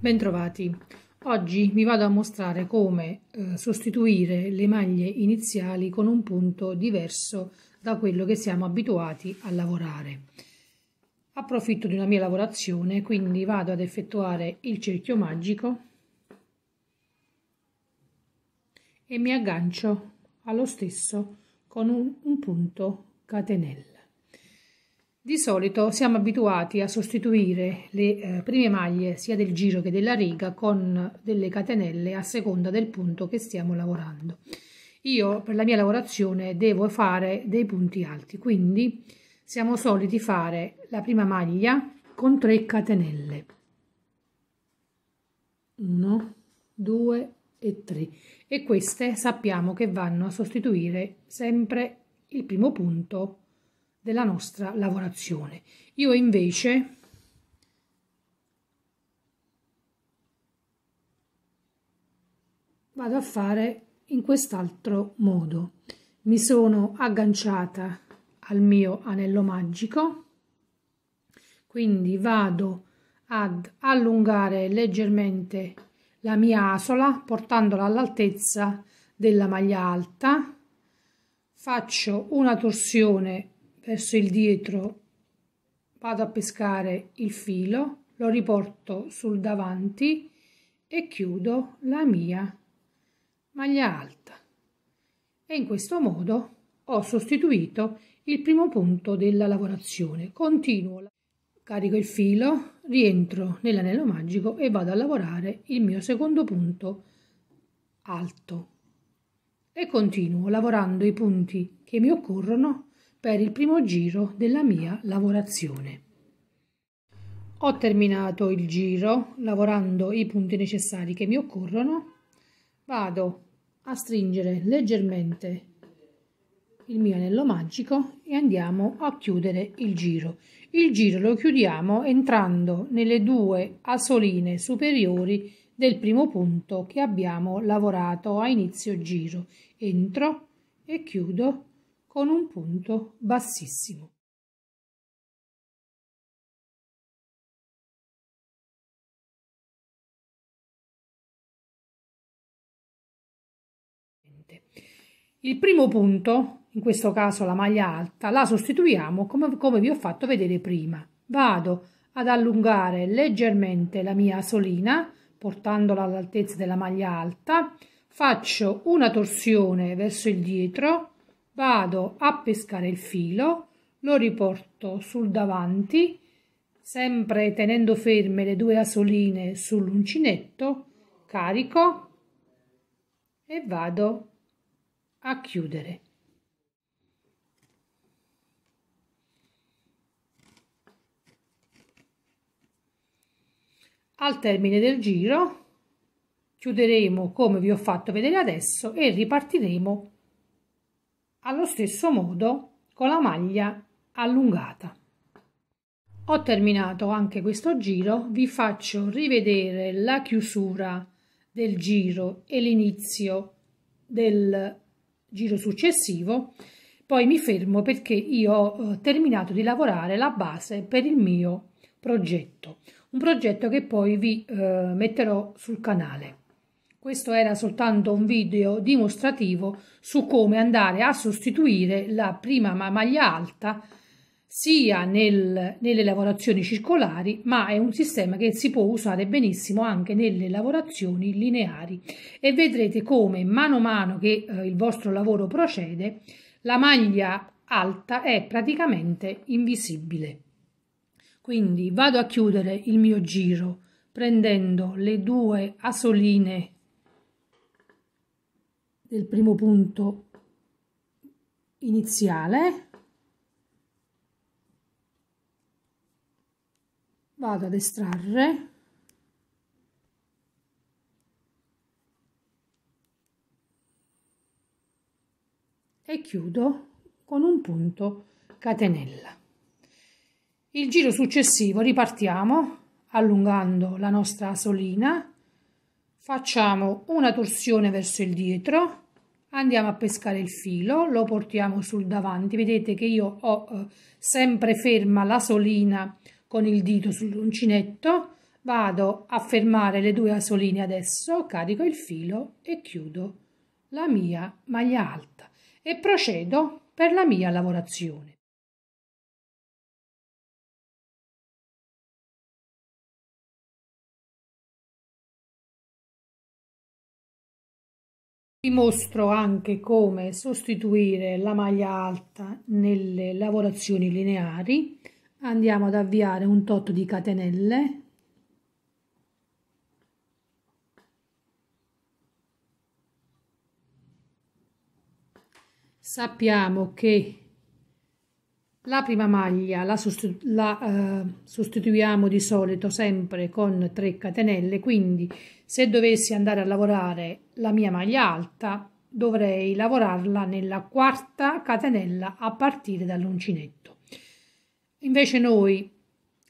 Bentrovati. Oggi vi vado a mostrare come eh, sostituire le maglie iniziali con un punto diverso da quello che siamo abituati a lavorare. Approfitto di una mia lavorazione, quindi vado ad effettuare il cerchio magico e mi aggancio allo stesso con un, un punto catenella. Di solito siamo abituati a sostituire le eh, prime maglie sia del giro che della riga con delle catenelle a seconda del punto che stiamo lavorando. Io per la mia lavorazione devo fare dei punti alti, quindi siamo soliti fare la prima maglia con 3 catenelle. 1, 2 e 3 e queste sappiamo che vanno a sostituire sempre il primo punto della nostra lavorazione. Io invece vado a fare in quest'altro modo. Mi sono agganciata al mio anello magico, quindi vado ad allungare leggermente la mia asola portandola all'altezza della maglia alta, faccio una torsione verso il dietro vado a pescare il filo, lo riporto sul davanti e chiudo la mia maglia alta. E in questo modo ho sostituito il primo punto della lavorazione. Continuo, carico il filo, rientro nell'anello magico e vado a lavorare il mio secondo punto alto. E continuo lavorando i punti che mi occorrono per il primo giro della mia lavorazione. Ho terminato il giro lavorando i punti necessari che mi occorrono. Vado a stringere leggermente il mio anello magico e andiamo a chiudere il giro. Il giro lo chiudiamo entrando nelle due asoline superiori del primo punto che abbiamo lavorato a inizio giro. Entro e chiudo con un punto bassissimo. Il primo punto, in questo caso la maglia alta, la sostituiamo come, come vi ho fatto vedere prima. Vado ad allungare leggermente la mia solina, portandola all'altezza della maglia alta, faccio una torsione verso il dietro vado a pescare il filo, lo riporto sul davanti, sempre tenendo ferme le due asoline sull'uncinetto, carico e vado a chiudere. Al termine del giro chiuderemo come vi ho fatto vedere adesso e ripartiremo allo stesso modo con la maglia allungata. Ho terminato anche questo giro, vi faccio rivedere la chiusura del giro e l'inizio del giro successivo, poi mi fermo perché io eh, ho terminato di lavorare la base per il mio progetto, un progetto che poi vi eh, metterò sul canale. Questo era soltanto un video dimostrativo su come andare a sostituire la prima maglia alta sia nel, nelle lavorazioni circolari, ma è un sistema che si può usare benissimo anche nelle lavorazioni lineari e vedrete come mano a mano che eh, il vostro lavoro procede, la maglia alta è praticamente invisibile. Quindi vado a chiudere il mio giro prendendo le due asoline del primo punto iniziale vado ad estrarre e chiudo con un punto catenella il giro successivo ripartiamo allungando la nostra solina facciamo una torsione verso il dietro andiamo a pescare il filo lo portiamo sul davanti vedete che io ho eh, sempre ferma la solina con il dito sull'uncinetto vado a fermare le due asoline adesso carico il filo e chiudo la mia maglia alta e procedo per la mia lavorazione Vi mostro anche come sostituire la maglia alta nelle lavorazioni lineari. Andiamo ad avviare un tot di catenelle. Sappiamo che la prima maglia la, sostitu- la eh, sostituiamo di solito sempre con 3 catenelle, quindi se dovessi andare a lavorare la mia maglia alta dovrei lavorarla nella quarta catenella a partire dall'uncinetto. Invece noi,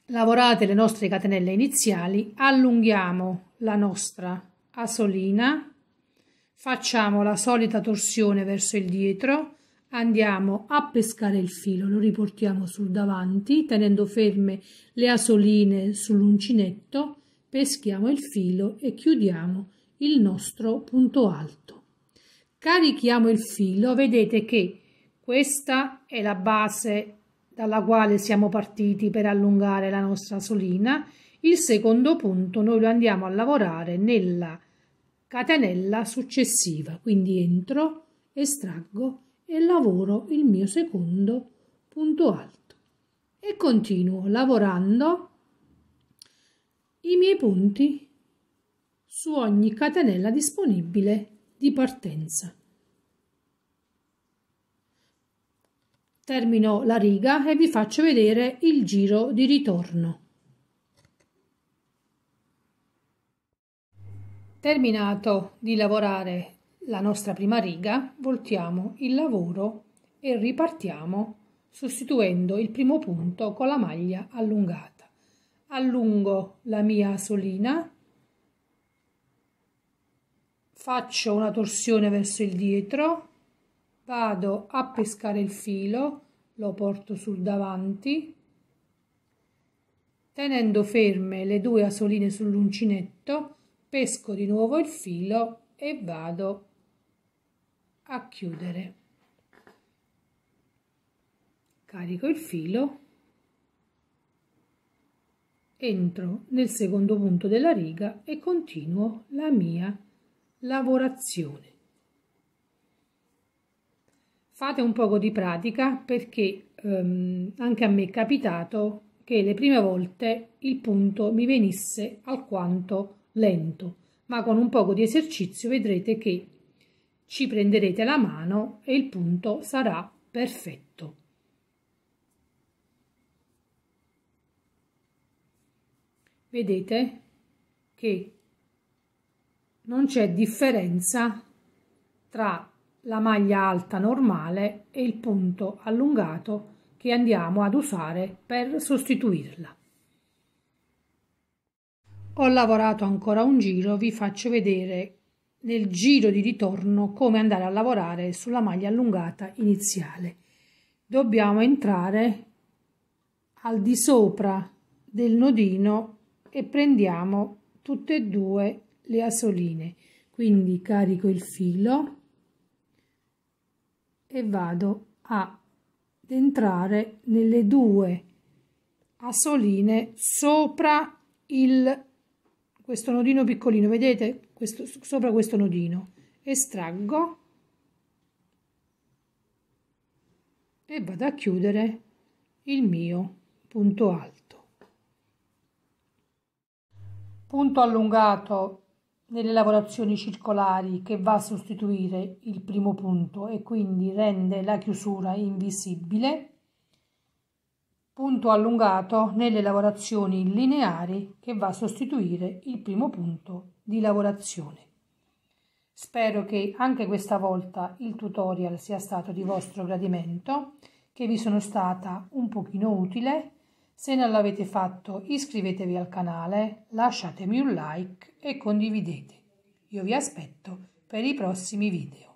lavorate le nostre catenelle iniziali, allunghiamo la nostra asolina, facciamo la solita torsione verso il dietro, Andiamo a pescare il filo, lo riportiamo sul davanti, tenendo ferme le asoline sull'uncinetto, peschiamo il filo e chiudiamo il nostro punto alto. Carichiamo il filo, vedete che questa è la base dalla quale siamo partiti per allungare la nostra solina. Il secondo punto noi lo andiamo a lavorare nella catenella successiva, quindi entro, estraggo e lavoro il mio secondo punto alto e continuo lavorando i miei punti su ogni catenella disponibile di partenza. Termino la riga e vi faccio vedere il giro di ritorno. Terminato di lavorare la nostra prima riga, voltiamo il lavoro e ripartiamo sostituendo il primo punto con la maglia allungata. Allungo la mia solina, faccio una torsione verso il dietro, vado a pescare il filo, lo porto sul davanti, tenendo ferme le due asoline sull'uncinetto, pesco di nuovo il filo e vado a chiudere carico il filo entro nel secondo punto della riga e continuo la mia lavorazione fate un poco di pratica perché ehm, anche a me è capitato che le prime volte il punto mi venisse alquanto lento ma con un poco di esercizio vedrete che ci prenderete la mano e il punto sarà perfetto. Vedete che non c'è differenza tra la maglia alta normale e il punto allungato che andiamo ad usare per sostituirla. Ho lavorato ancora un giro, vi faccio vedere nel giro di ritorno come andare a lavorare sulla maglia allungata iniziale. Dobbiamo entrare al di sopra del nodino e prendiamo tutte e due le asoline. Quindi carico il filo e vado a entrare nelle due asoline sopra il questo nodino piccolino, vedete? questo, sopra questo nodino, estraggo e vado a chiudere il mio punto alto. Punto allungato nelle lavorazioni circolari che va a sostituire il primo punto e quindi rende la chiusura invisibile punto allungato nelle lavorazioni lineari che va a sostituire il primo punto di lavorazione. Spero che anche questa volta il tutorial sia stato di vostro gradimento, che vi sono stata un pochino utile. Se non l'avete fatto iscrivetevi al canale, lasciatemi un like e condividete. Io vi aspetto per i prossimi video.